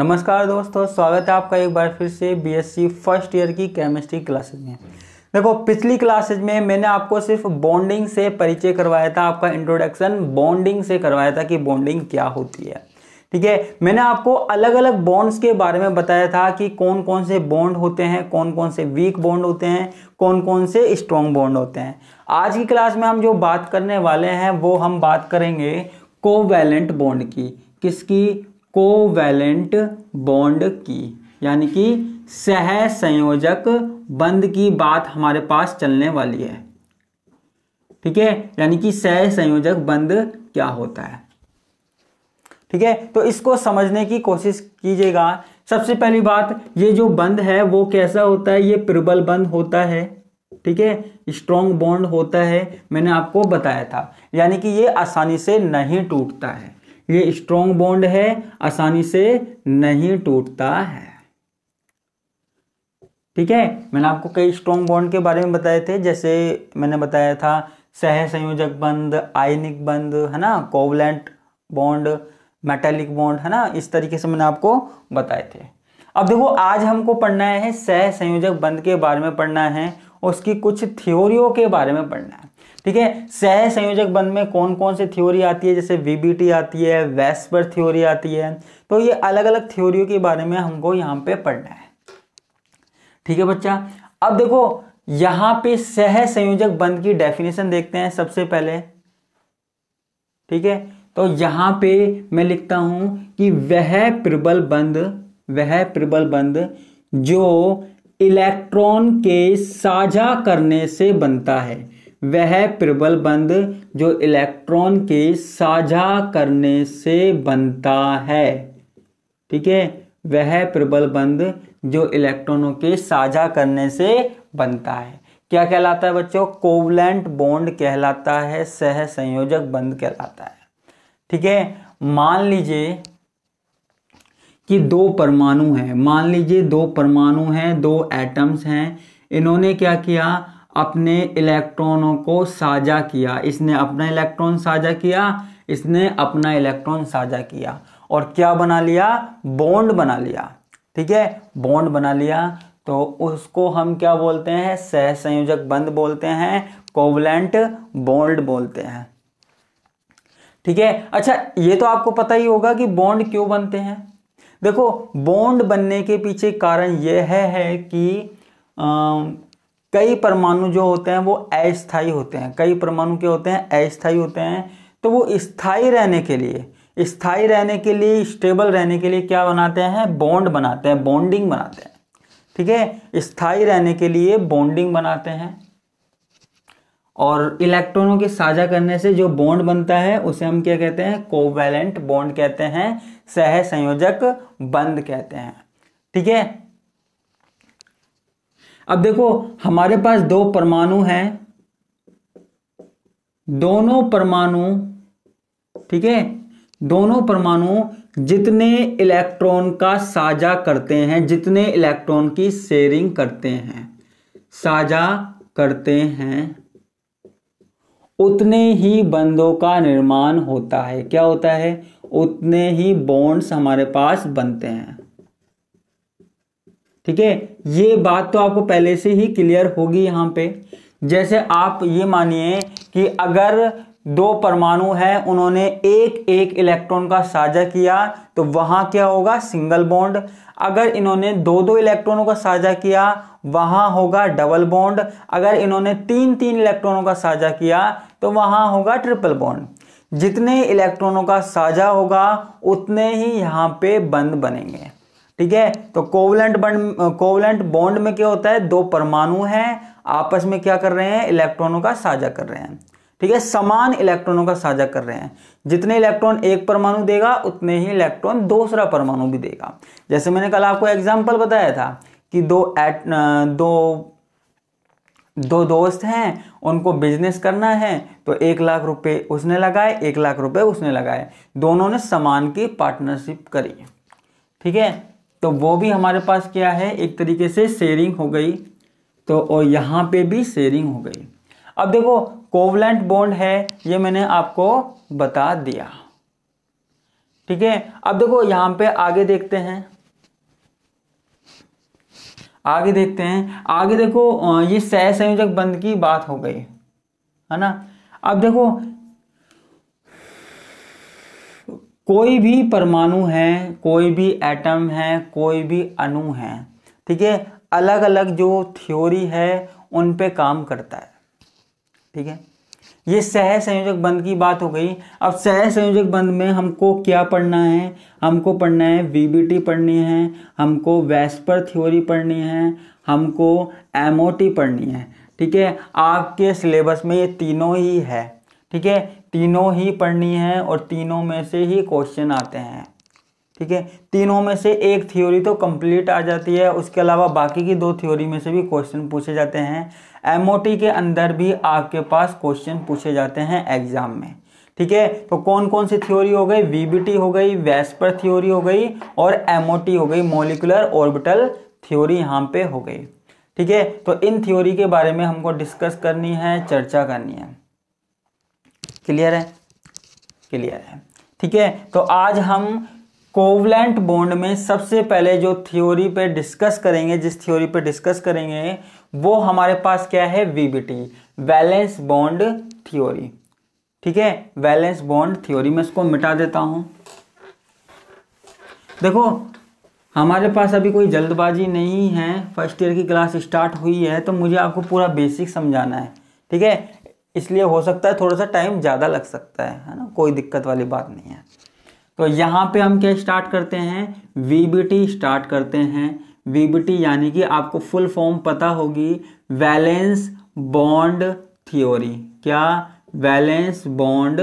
नमस्कार दोस्तों स्वागत है आपका एक बार फिर से बीएससी फर्स्ट ईयर की केमिस्ट्री क्लासेज में देखो पिछली क्लासेज में मैंने आपको सिर्फ बॉन्डिंग से परिचय करवाया था आपका इंट्रोडक्शन बॉन्डिंग से करवाया था कि बॉन्डिंग क्या होती है ठीक है मैंने आपको अलग अलग बॉन्ड्स के बारे में बताया था कि कौन कौन से बॉन्ड होते हैं कौन कौन से वीक बॉन्ड होते हैं कौन कौन से स्ट्रॉन्ग बॉन्ड होते हैं आज की क्लास में हम जो बात करने वाले हैं वो हम बात करेंगे कोवैलेंट बॉन्ड की किसकी कोवैलेंट बॉन्ड की यानी कि सह संयोजक बंद की बात हमारे पास चलने वाली है ठीक है यानी कि सह संयोजक बंद क्या होता है ठीक है तो इसको समझने की कोशिश कीजिएगा सबसे पहली बात ये जो बंद है वो कैसा होता है ये प्रबल बंद होता है ठीक है स्ट्रॉन्ग बॉन्ड होता है मैंने आपको बताया था यानी कि ये आसानी से नहीं टूटता है ये स्ट्रॉन्ग बॉन्ड है आसानी से नहीं टूटता है ठीक है मैंने आपको कई स्ट्रॉन्ग बॉन्ड के बारे में बताए थे जैसे मैंने बताया था सह संयोजक बंद आयनिक बंद है ना कोवलेंट बॉन्ड मेटेलिक बॉन्ड है ना इस तरीके से मैंने आपको बताए थे अब देखो आज हमको पढ़ना है सह संयोजक बंद के बारे में पढ़ना है उसकी कुछ थ्योरियों के बारे में पढ़ना है ठीक है सह संयोजक बंध में कौन कौन सी थ्योरी आती है जैसे वीबीटी आती है वेस्पर थ्योरी आती है तो ये अलग अलग थ्योरियों के बारे में हमको यहाँ पे पढ़ना है ठीक है बच्चा अब देखो यहां पे सह संयोजक बंध की डेफिनेशन देखते हैं सबसे पहले ठीक है तो यहां पे मैं लिखता हूं कि वह प्रबल बंध वह प्रबल बंध जो इलेक्ट्रॉन के साझा करने से बनता है वह प्रबल बंद जो इलेक्ट्रॉन के साझा करने से बनता है ठीक है वह प्रबल बंद जो इलेक्ट्रॉनों के साझा करने से बनता है क्या कहलाता है बच्चों कोवलेंट बॉन्ड कहलाता है सह संयोजक बंद कहलाता है ठीक है मान लीजिए कि दो परमाणु हैं मान लीजिए दो परमाणु हैं दो एटम्स हैं इन्होंने क्या किया अपने इलेक्ट्रॉनों को साझा किया इसने अपना इलेक्ट्रॉन साझा किया इसने अपना इलेक्ट्रॉन साझा किया और क्या बना लिया बॉन्ड बना लिया ठीक है बॉन्ड बना लिया तो उसको हम क्या बोलते हैं सह संयोजक बंद बोलते हैं कोवलेंट बॉन्ड बोलते हैं ठीक है अच्छा ये तो आपको पता ही होगा कि बॉन्ड क्यों बनते हैं देखो बॉन्ड बनने के पीछे कारण यह है, है कि कई परमाणु जो होते हैं वो अस्थाई होते हैं कई परमाणु क्या होते हैं अस्थाई होते हैं तो वो स्थाई रहने के लिए स्थाई रहने के लिए स्टेबल रहने के लिए क्या बनाते हैं बॉन्ड बनाते हैं बॉन्डिंग बनाते हैं ठीक है स्थाई रहने के लिए बॉन्डिंग बनाते हैं और इलेक्ट्रॉनों के साझा करने से जो बॉन्ड बनता है उसे हम क्या कहते हैं कोवैलेंट बॉन्ड कहते हैं सह संयोजक बंद कहते हैं ठीक है अब देखो हमारे पास दो परमाणु हैं दोनों परमाणु ठीक है दोनों परमाणु जितने इलेक्ट्रॉन का साझा करते हैं जितने इलेक्ट्रॉन की शेयरिंग करते हैं साझा करते हैं उतने ही बंधों का निर्माण होता है क्या होता है उतने ही बॉन्ड्स हमारे पास बनते हैं ठीक है ये बात तो आपको पहले से ही क्लियर होगी यहाँ पे जैसे आप ये मानिए कि अगर दो परमाणु हैं उन्होंने एक एक इलेक्ट्रॉन का साझा किया तो वहां क्या होगा सिंगल बॉन्ड अगर इन्होंने दो दो इलेक्ट्रॉनों का साझा किया वहां होगा डबल बॉन्ड अगर इन्होंने तीन तीन इलेक्ट्रॉनों का साझा किया तो वहां होगा ट्रिपल बॉन्ड जितने इलेक्ट्रॉनों का साझा होगा उतने ही यहाँ पे बंद बनेंगे ठीक है तो कोवलेंट बंड कोवलेंट बॉन्ड में क्या होता है दो परमाणु है आपस में क्या कर रहे हैं इलेक्ट्रॉनों का साझा कर रहे हैं ठीक है समान इलेक्ट्रॉनों का साझा कर रहे हैं जितने इलेक्ट्रॉन एक परमाणु देगा उतने ही इलेक्ट्रॉन दूसरा परमाणु भी देगा जैसे मैंने कल आपको एग्जाम्पल बताया था कि दो एट दो दो दोस्त हैं उनको बिजनेस करना है तो एक लाख रुपए उसने लगाए एक लाख रुपए उसने लगाए दोनों ने समान की पार्टनरशिप करी ठीक है तो वो भी हमारे पास क्या है एक तरीके से शेयरिंग हो गई तो और यहाँ पे भी शेयरिंग हो गई अब देखो कोवलेंट बॉन्ड है ये मैंने आपको बता दिया ठीक है अब देखो यहाँ पे आगे देखते हैं आगे देखते हैं आगे देखो ये सह संयोजक बंद की बात हो गई है ना अब देखो कोई भी परमाणु है कोई भी एटम है कोई भी अणु है ठीक है अलग अलग जो थ्योरी है उन पे काम करता है ठीक है ये सह संयोजक बंद की बात हो गई अब सह संयोजक बंद में हमको क्या पढ़ना है हमको पढ़ना है वीबीटी पढ़नी है हमको वेस्पर थ्योरी पढ़नी है हमको एमओटी पढ़नी है ठीक है आपके सिलेबस में ये तीनों ही है ठीक है तीनों ही पढ़नी है और तीनों में से ही क्वेश्चन आते हैं ठीक है तीनों में से एक थ्योरी तो कंप्लीट आ जाती है उसके अलावा बाकी की दो थ्योरी में से भी क्वेश्चन पूछे जाते हैं एम के अंदर भी आपके पास क्वेश्चन पूछे जाते हैं एग्जाम में ठीक है तो कौन कौन सी थ्योरी हो गई वीबीटी हो गई वेस्पर थ्योरी हो गई और एम हो गई मोलिकुलर ऑर्बिटल थ्योरी यहाँ पे हो गई ठीक है तो इन थ्योरी के बारे में हमको डिस्कस करनी है चर्चा करनी है क्लियर है क्लियर है ठीक है तो आज हम कोवलेंट बॉन्ड में सबसे पहले जो थ्योरी पे डिस्कस करेंगे जिस थ्योरी पे डिस्कस करेंगे वो हमारे पास क्या है वीबीटी वैलेंस बॉन्ड थ्योरी ठीक है वैलेंस बॉन्ड थ्योरी मैं इसको मिटा देता हूं देखो हमारे पास अभी कोई जल्दबाजी नहीं है फर्स्ट ईयर की क्लास स्टार्ट हुई है तो मुझे आपको पूरा बेसिक समझाना है ठीक है इसलिए हो सकता है थोड़ा सा टाइम ज़्यादा लग सकता है है ना कोई दिक्कत वाली बात नहीं है तो यहाँ पे हम क्या स्टार्ट करते हैं वी स्टार्ट करते हैं वी यानी कि आपको फुल फॉर्म पता होगी वैलेंस बॉन्ड थियोरी क्या वैलेंस बॉन्ड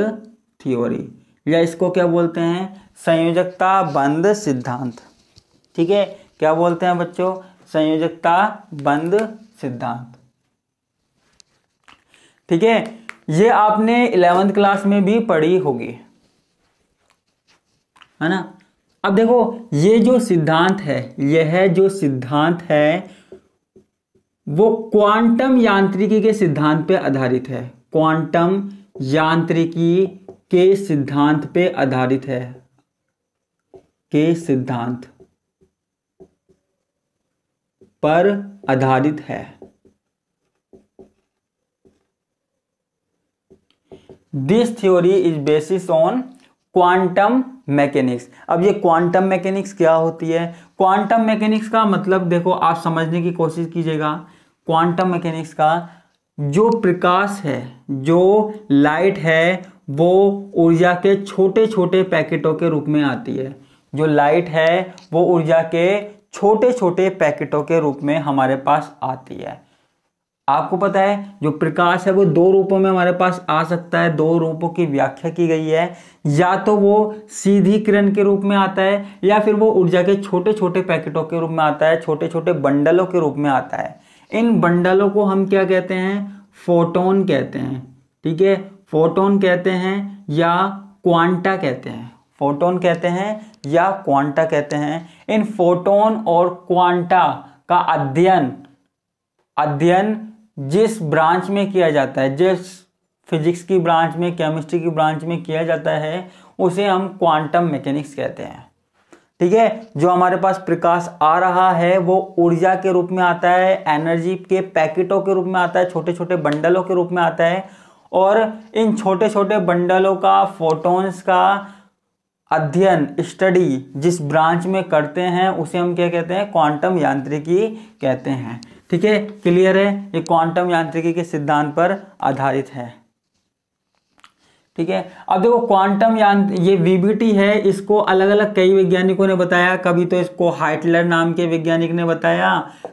थियोरी या इसको क्या बोलते हैं संयोजकता बंद सिद्धांत ठीक है क्या बोलते हैं बच्चों संयोजकता बंद सिद्धांत ठीक है ये आपने इलेवेंथ क्लास में भी पढ़ी होगी है ना अब देखो ये जो सिद्धांत है यह जो सिद्धांत है वो क्वांटम यांत्रिकी के सिद्धांत पे आधारित है क्वांटम यांत्रिकी के सिद्धांत पे आधारित है के सिद्धांत पर आधारित है this theory is basis on quantum mechanics अब ये क्वांटम मैकेनिक्स क्या होती है क्वांटम मैकेनिक्स का मतलब देखो आप समझने की कोशिश कीजिएगा क्वांटम मैकेनिक्स का जो प्रकाश है जो लाइट है वो ऊर्जा के छोटे छोटे पैकेटों के रूप में आती है जो लाइट है वो ऊर्जा के छोटे छोटे पैकेटों के रूप में हमारे पास आती है आपको पता है जो प्रकाश है वो दो रूपों में हमारे पास आ सकता है दो रूपों की व्याख्या की गई है या तो वो सीधी किरण के रूप में आता है या फिर वो ऊर्जा के छोटे छोटे पैकेटों के रूप में आता है छोटे छोटे बंडलों के रूप में आता है इन बंडलों को हम क्या कहते हैं फोटोन कहते हैं ठीक है फोटोन कहते हैं या क्वांटा कहते हैं फोटोन कहते हैं या क्वांटा कहते हैं इन फोटोन और क्वांटा का अध्ययन अध्ययन जिस ब्रांच में किया जाता है जिस फिजिक्स की ब्रांच में केमिस्ट्री की ब्रांच में किया जाता है उसे हम क्वांटम मैकेनिक्स कहते हैं ठीक है जो हमारे पास प्रकाश आ रहा है वो ऊर्जा के रूप में आता है एनर्जी के पैकेटों के रूप में आता है छोटे छोटे बंडलों के रूप में आता है और इन छोटे छोटे बंडलों का फोटोन्स का अध्ययन स्टडी जिस ब्रांच में करते हैं उसे हम क्या कहते हैं क्वांटम यांत्रिकी कहते हैं ठीक है क्लियर है ये क्वांटम यांत्रिकी के सिद्धांत पर आधारित है ठीक है अब देखो क्वांटम यांत्र ये वीबीटी है इसको अलग अलग कई वैज्ञानिकों ने बताया कभी तो इसको हाइटलर नाम के वैज्ञानिक ने बताया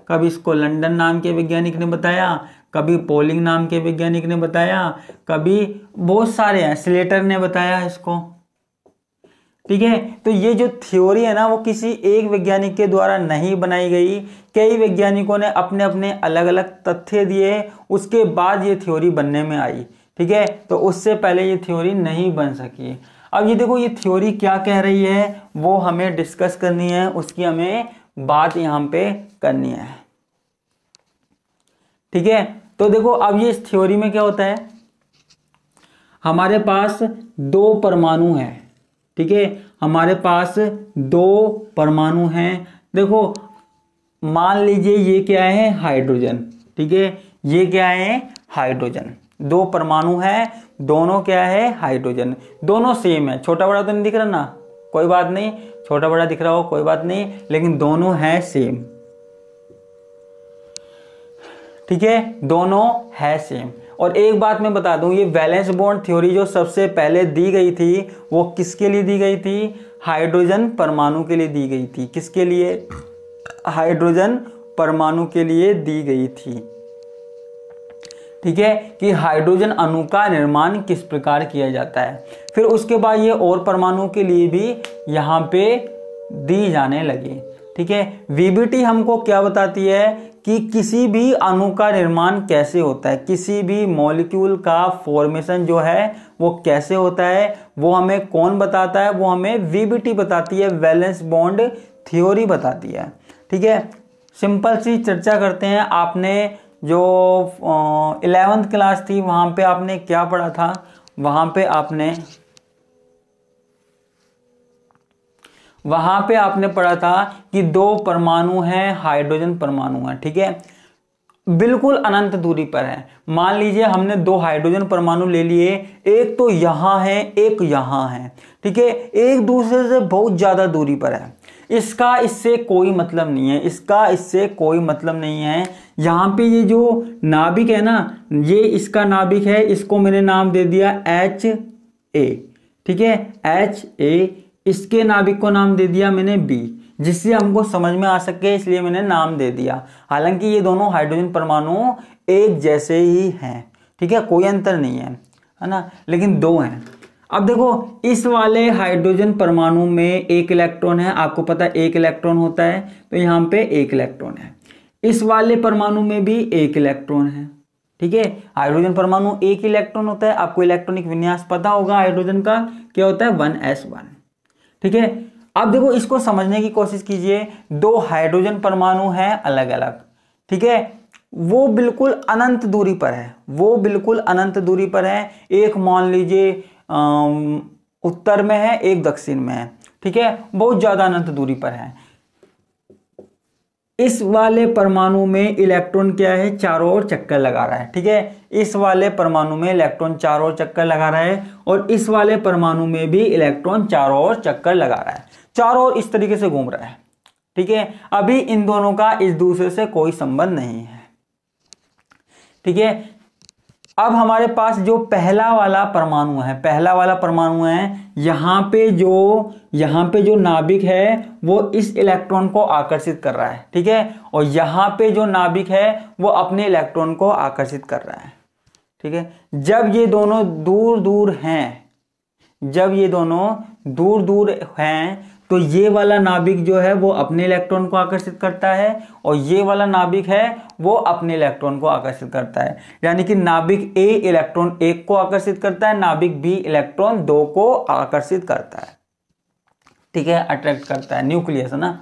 कभी इसको लंडन नाम के वैज्ञानिक ने बताया कभी पोलिंग नाम के वैज्ञानिक ने बताया कभी बहुत सारे हैं स्लेटर ने बताया इसको ठीक है तो ये जो थ्योरी है ना वो किसी एक वैज्ञानिक के द्वारा नहीं बनाई गई कई वैज्ञानिकों ने अपने अपने अलग अलग तथ्य दिए उसके बाद ये थ्योरी बनने में आई ठीक है तो उससे पहले ये थ्योरी नहीं बन सकी अब ये देखो ये थ्योरी क्या कह रही है वो हमें डिस्कस करनी है उसकी हमें बात यहाँ पे करनी है ठीक है तो देखो अब ये इस थ्योरी में क्या होता है हमारे पास दो परमाणु हैं ठीक है हमारे पास दो परमाणु हैं देखो मान लीजिए ये क्या है हाइड्रोजन ठीक है ये क्या है हाइड्रोजन दो परमाणु है दोनों क्या है हाइड्रोजन दोनों सेम है छोटा बड़ा तो नहीं दिख रहा ना कोई बात नहीं छोटा बड़ा दिख रहा हो कोई बात नहीं लेकिन दोनों है सेम ठीक है दोनों है सेम और एक बात मैं बता दूं ये वैलेंस बॉन्ड थ्योरी जो सबसे पहले दी गई थी वो किसके लिए दी गई थी हाइड्रोजन परमाणु के लिए दी गई थी किसके लिए हाइड्रोजन परमाणु के लिए दी गई थी ठीक है कि हाइड्रोजन अणु का निर्माण किस प्रकार किया जाता है फिर उसके बाद ये और परमाणु के लिए भी यहाँ पे दी जाने लगी ठीक है वीबीटी हमको क्या बताती है कि किसी भी अणु का निर्माण कैसे होता है किसी भी मॉलिक्यूल का फॉर्मेशन जो है वो कैसे होता है वो हमें कौन बताता है वो हमें वीबीटी बताती है वैलेंस बॉन्ड थ्योरी बताती है ठीक है सिंपल सी चर्चा करते हैं आपने जो इलेवेंथ क्लास थी वहाँ पे आपने क्या पढ़ा था वहाँ पे आपने वहां पे आपने पढ़ा था कि दो परमाणु हैं हाइड्रोजन परमाणु हैं ठीक है बिल्कुल अनंत दूरी पर है मान लीजिए हमने दो हाइड्रोजन परमाणु ले लिए एक तो यहाँ है एक यहाँ है ठीक है एक दूसरे से बहुत ज़्यादा दूरी पर है इसका इससे कोई मतलब नहीं है इसका इससे कोई मतलब नहीं है यहाँ पे ये जो नाभिक है ना ये इसका नाभिक है इसको मैंने नाम दे दिया एच ए ठीक है एच ए इसके नाभिक को नाम दे दिया मैंने बी जिससे हमको समझ में आ सके इसलिए मैंने नाम दे दिया हालांकि ये दोनों हाइड्रोजन परमाणु एक जैसे ही हैं ठीक है कोई अंतर नहीं है है ना लेकिन दो हैं अब देखो इस वाले हाइड्रोजन परमाणु में एक इलेक्ट्रॉन है आपको पता है एक इलेक्ट्रॉन होता है तो यहाँ पे एक इलेक्ट्रॉन है इस वाले परमाणु में भी एक इलेक्ट्रॉन है ठीक है हाइड्रोजन परमाणु एक इलेक्ट्रॉन होता है आपको इलेक्ट्रॉनिक विन्यास पता होगा हाइड्रोजन का क्या होता है वन एस वन ठीक है अब देखो इसको समझने की कोशिश कीजिए दो हाइड्रोजन परमाणु हैं अलग अलग ठीक है वो बिल्कुल अनंत दूरी पर है वो बिल्कुल अनंत दूरी पर है एक मान लीजिए उत्तर में है एक दक्षिण में है ठीक है बहुत ज़्यादा अनंत दूरी पर है इस वाले परमाणु में इलेक्ट्रॉन क्या है चारों ओर चक्कर लगा रहा है ठीक है इस वाले परमाणु में इलेक्ट्रॉन चारों ओर चक्कर लगा रहा है और इस वाले परमाणु में भी इलेक्ट्रॉन चारों ओर चक्कर लगा रहा है चारों ओर इस तरीके से घूम रहा है ठीक है अभी इन दोनों का इस दूसरे से कोई संबंध नहीं है ठीक है अब हमारे पास जो पहला वाला परमाणु है पहला वाला परमाणु है यहाँ पे जो यहाँ पे जो नाभिक है वो इस इलेक्ट्रॉन को आकर्षित कर रहा है ठीक है और यहाँ पे जो नाभिक है वो अपने इलेक्ट्रॉन को आकर्षित कर रहा है ठीक है जब ये दोनों दूर दूर हैं जब ये दोनों दूर दूर हैं तो ये वाला नाभिक जो है वो अपने इलेक्ट्रॉन को आकर्षित करता है और ये वाला नाभिक है वो अपने इलेक्ट्रॉन को आकर्षित करता है यानी कि नाभिक ए इलेक्ट्रॉन एक को आकर्षित करता है नाभिक बी इलेक्ट्रॉन दो को आकर्षित करता है ठीक है अट्रैक्ट करता है न्यूक्लियस है ना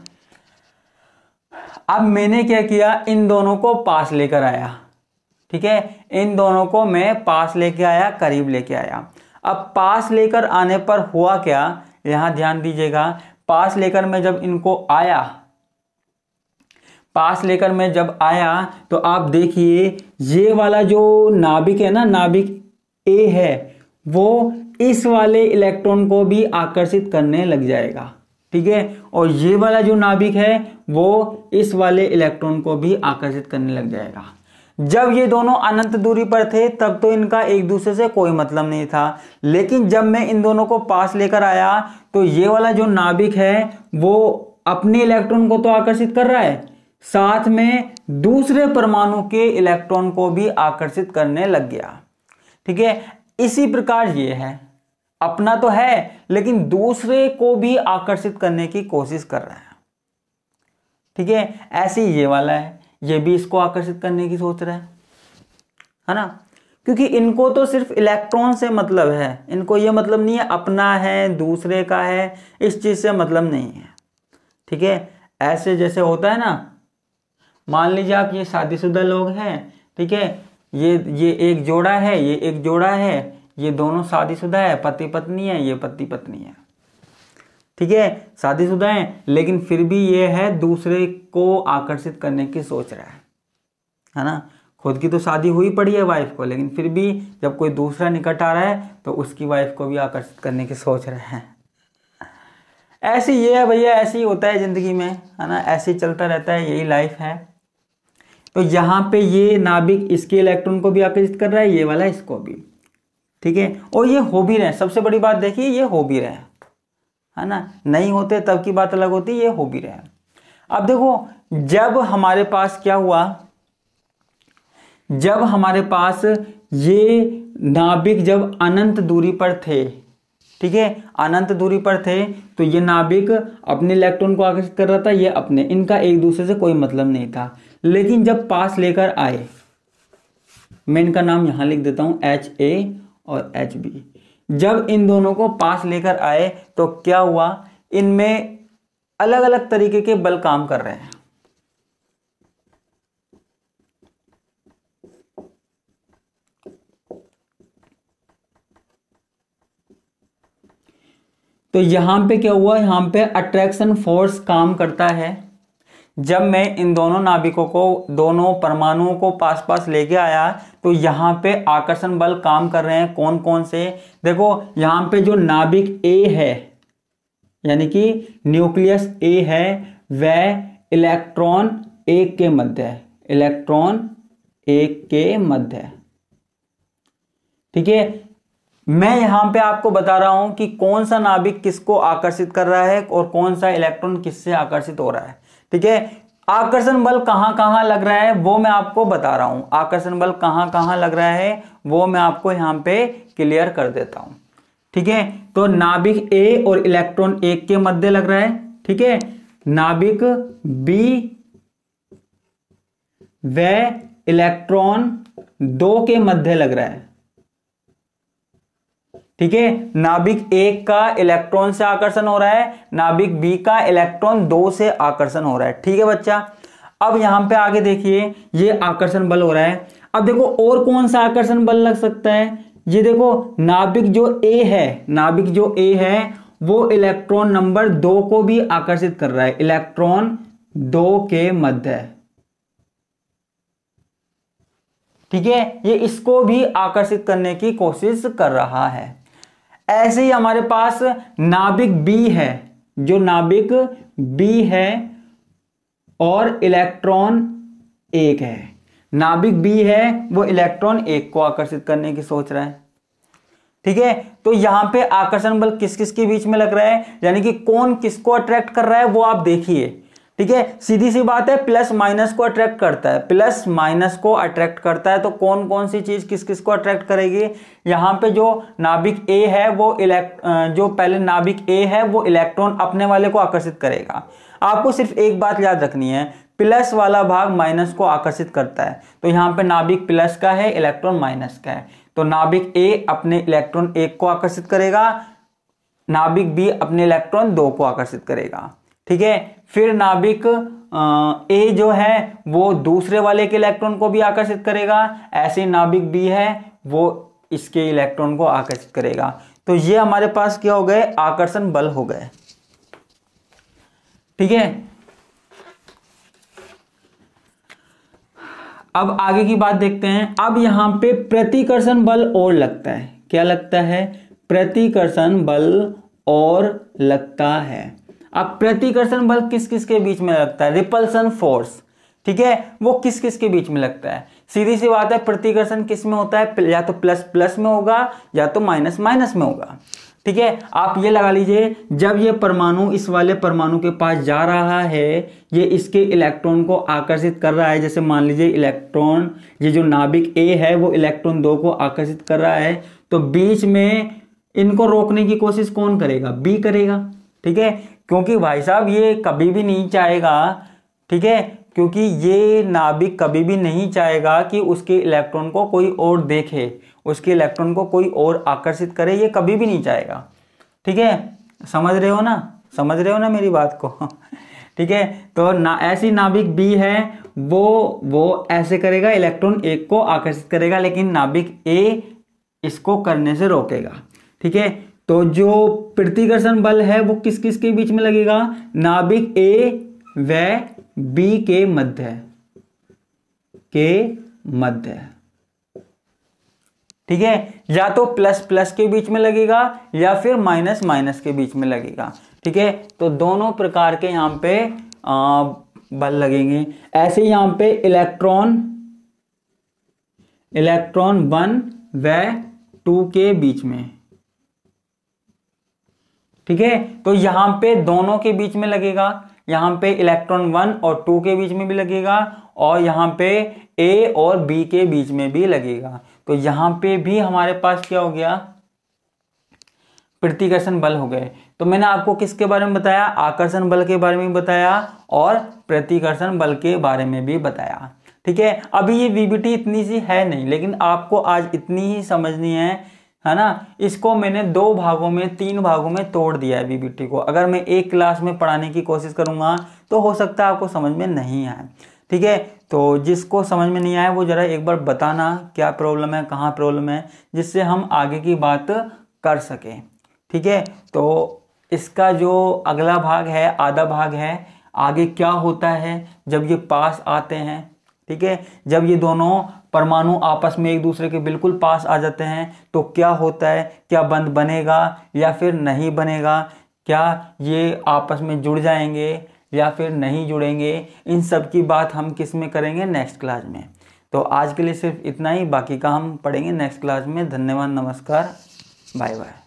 अब मैंने क्या किया इन दोनों को पास लेकर आया ठीक है इन दोनों को मैं पास लेके आया करीब लेके आया अब पास लेकर आने पर हुआ क्या यहां ध्यान दीजिएगा पास लेकर मैं जब इनको आया पास लेकर मैं जब आया तो आप देखिए ये वाला जो नाभिक है ना नाभिक ए है वो इस वाले इलेक्ट्रॉन को भी आकर्षित करने लग जाएगा ठीक है और ये वाला जो नाभिक है वो इस वाले इलेक्ट्रॉन को भी आकर्षित करने लग जाएगा जब ये दोनों अनंत दूरी पर थे तब तो इनका एक दूसरे से कोई मतलब नहीं था लेकिन जब मैं इन दोनों को पास लेकर आया तो ये वाला जो नाभिक है वो अपने इलेक्ट्रॉन को तो आकर्षित कर रहा है साथ में दूसरे परमाणु के इलेक्ट्रॉन को भी आकर्षित करने लग गया ठीक है इसी प्रकार ये है अपना तो है लेकिन दूसरे को भी आकर्षित करने की कोशिश कर रहा है ठीक है ऐसे ये वाला है ये भी इसको आकर्षित करने की सोच रहा है है ना क्योंकि इनको तो सिर्फ इलेक्ट्रॉन से मतलब है इनको ये मतलब नहीं है अपना है दूसरे का है इस चीज़ से मतलब नहीं है ठीक है ऐसे जैसे होता है ना मान लीजिए आप ये शादीशुदा लोग हैं ठीक है ये ये एक जोड़ा है ये एक जोड़ा है ये दोनों शादीशुदा है पति पत्नी है ये पति पत्नी है ठीक है शादीशुदा है लेकिन फिर भी ये है दूसरे को आकर्षित करने की सोच रहा है है ना खुद की तो शादी हुई पड़ी है वाइफ को लेकिन फिर भी जब कोई दूसरा निकट आ रहा है तो उसकी वाइफ को भी आकर्षित करने की सोच रहे हैं ऐसी ये है भैया ऐसे ही होता है ज़िंदगी में है ना ऐसे ही चलता रहता है यही लाइफ है तो यहाँ पे ये नाभिक इसके इलेक्ट्रॉन को भी आकर्षित कर रहा है ये वाला इसको भी ठीक है और ये हो भी रहे सबसे बड़ी बात देखिए ये हो भी रहे है ना नहीं होते तब की बात अलग होती ये हो भी रहे हैं अब देखो जब हमारे पास क्या हुआ जब हमारे पास ये नाभिक जब अनंत दूरी पर थे ठीक है अनंत दूरी पर थे तो ये नाभिक अपने इलेक्ट्रॉन को आकर्षित कर रहा था ये अपने इनका एक दूसरे से कोई मतलब नहीं था लेकिन जब पास लेकर आए मैं इनका नाम यहां लिख देता हूं एच ए और एच बी जब इन दोनों को पास लेकर आए तो क्या हुआ इनमें अलग अलग तरीके के बल काम कर रहे हैं तो यहां पे क्या हुआ यहां पे अट्रैक्शन फोर्स काम करता है जब मैं इन दोनों नाभिकों को दोनों परमाणुओं को पास पास लेके आया तो यहाँ पे आकर्षण बल काम कर रहे हैं कौन कौन से देखो यहाँ पे जो नाभिक ए है यानी कि न्यूक्लियस ए है वह इलेक्ट्रॉन एक के मध्य है इलेक्ट्रॉन एक के मध्य है ठीक है मैं यहां पे आपको बता रहा हूं कि कौन सा नाभिक किसको आकर्षित कर रहा है और कौन सा इलेक्ट्रॉन किससे आकर्षित हो रहा है ठीक है आकर्षण बल कहाँ कहाँ लग रहा है वो मैं आपको बता रहा हूं आकर्षण बल कहाँ कहाँ लग रहा है वो मैं आपको यहां पे क्लियर कर देता हूं ठीक है तो नाभिक ए और इलेक्ट्रॉन ए के मध्य लग रहा है ठीक है नाभिक बी व इलेक्ट्रॉन दो के मध्य लग रहा है ठीक है नाभिक एक का इलेक्ट्रॉन से आकर्षण हो रहा है नाभिक बी का इलेक्ट्रॉन दो से आकर्षण हो रहा है ठीक है बच्चा अब यहां पे आगे देखिए ये आकर्षण बल हो रहा है अब देखो और कौन सा आकर्षण बल लग सकता है ये देखो नाभिक जो ए है नाभिक जो ए है वो इलेक्ट्रॉन नंबर दो को भी आकर्षित कर रहा है इलेक्ट्रॉन दो के मध्य ठीक है ये इसको भी आकर्षित करने की कोशिश कर रहा है ऐसे ही हमारे पास नाभिक बी है जो नाभिक बी है और इलेक्ट्रॉन एक है नाभिक बी है वो इलेक्ट्रॉन एक को आकर्षित करने की सोच रहा है ठीक है तो यहां पे आकर्षण बल किस किस के बीच में लग रहा है यानी कि कौन किसको अट्रैक्ट कर रहा है वो आप देखिए ठीक है सीधी सी बात है प्लस माइनस को अट्रैक्ट करता है प्लस माइनस को अट्रैक्ट करता है तो कौन कौन सी चीज किस किस को अट्रैक्ट करेगी यहां पे जो नाभिक ए है वो इलेक्ट जो पहले नाभिक ए है वो इलेक्ट्रॉन अपने वाले को आकर्षित करेगा आपको सिर्फ एक बात याद रखनी है प्लस वाला भाग माइनस को आकर्षित करता है तो यहाँ पे नाभिक प्लस का है इलेक्ट्रॉन माइनस का है तो नाभिक ए अपने इलेक्ट्रॉन एक को आकर्षित करेगा नाभिक बी अपने इलेक्ट्रॉन दो को आकर्षित करेगा ठीक है फिर नाभिक ए जो है वो दूसरे वाले के इलेक्ट्रॉन को भी आकर्षित करेगा ऐसे नाभिक बी है वो इसके इलेक्ट्रॉन को आकर्षित करेगा तो ये हमारे पास क्या हो गए आकर्षण बल हो गए ठीक है अब आगे की बात देखते हैं अब यहां पे प्रतिकर्षण बल और लगता है क्या लगता है प्रतिकर्षण बल और लगता है अब प्रतिकर्षण बल किस किस के बीच में लगता है रिपल्सन फोर्स ठीक है वो किस किस के बीच में लगता है सीधी सी बात है प्रतिकर्षण किस में होता है या तो प्लस प्लस में होगा या तो माइनस माइनस में होगा ठीक है आप ये लगा लीजिए जब ये परमाणु इस वाले परमाणु के पास जा रहा है ये इसके इलेक्ट्रॉन को आकर्षित कर रहा है जैसे मान लीजिए इलेक्ट्रॉन ये जो नाभिक ए है वो इलेक्ट्रॉन दो को आकर्षित कर रहा है तो बीच में इनको रोकने की कोशिश कौन करेगा बी करेगा ठीक है क्योंकि भाई साहब ये कभी भी नहीं चाहेगा ठीक है क्योंकि ये नाभिक कभी भी नहीं चाहेगा कि उसके इलेक्ट्रॉन को कोई और देखे उसके इलेक्ट्रॉन को कोई और आकर्षित करे ये कभी भी नहीं चाहेगा ठीक है समझ रहे हो ना समझ रहे हो ना मेरी बात को ठीक है तो ना ऐसी नाभिक बी है वो वो ऐसे करेगा इलेक्ट्रॉन एक को आकर्षित करेगा लेकिन नाभिक ए इसको करने से रोकेगा ठीक है तो जो प्रतिकर्षण बल है वो किस किस के बीच में लगेगा नाभिक ए व बी के मध्य के मध्य ठीक है या तो प्लस प्लस के बीच में लगेगा या फिर माइनस माइनस के बीच में लगेगा ठीक है तो दोनों प्रकार के यहां पे आ, बल लगेंगे ऐसे यहां पे इलेक्ट्रॉन इलेक्ट्रॉन वन व टू के बीच में ठीक है तो यहां पे दोनों के बीच में लगेगा यहाँ पे इलेक्ट्रॉन वन और टू के बीच में भी लगेगा और यहां पे ए और बी के बीच में भी लगेगा तो यहां पे भी हमारे पास क्या हो गया प्रतिकर्षण बल हो गए तो मैंने आपको किसके बारे में बताया आकर्षण बल के बारे में बताया और प्रतिकर्षण बल के बारे में भी बताया ठीक है अभी ये वीबीटी इतनी सी है नहीं लेकिन आपको आज इतनी ही समझनी है है ना इसको मैंने दो भागों में तीन भागों में तोड़ दिया है बीबीटी को अगर मैं एक क्लास में पढ़ाने की कोशिश करूंगा तो हो सकता है आपको समझ में नहीं आए ठीक है तो जिसको समझ में नहीं आया वो ज़रा एक बार बताना क्या प्रॉब्लम है कहाँ प्रॉब्लम है जिससे हम आगे की बात कर सकें ठीक है तो इसका जो अगला भाग है आधा भाग है आगे क्या होता है जब ये पास आते हैं ठीक है जब ये दोनों परमाणु आपस में एक दूसरे के बिल्कुल पास आ जाते हैं तो क्या होता है क्या बंद बनेगा या फिर नहीं बनेगा क्या ये आपस में जुड़ जाएंगे या फिर नहीं जुड़ेंगे इन सब की बात हम किस में करेंगे नेक्स्ट क्लास में तो आज के लिए सिर्फ इतना ही बाकी का हम पढ़ेंगे नेक्स्ट क्लास में धन्यवाद नमस्कार बाय बाय